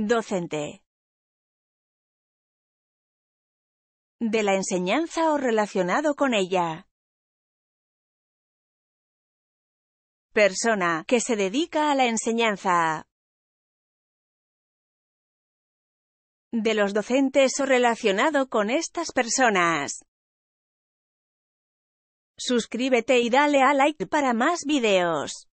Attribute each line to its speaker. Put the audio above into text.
Speaker 1: Docente. De la enseñanza o relacionado con ella. Persona que se dedica a la enseñanza. De los docentes o relacionado con estas personas. Suscríbete y dale a like para más videos.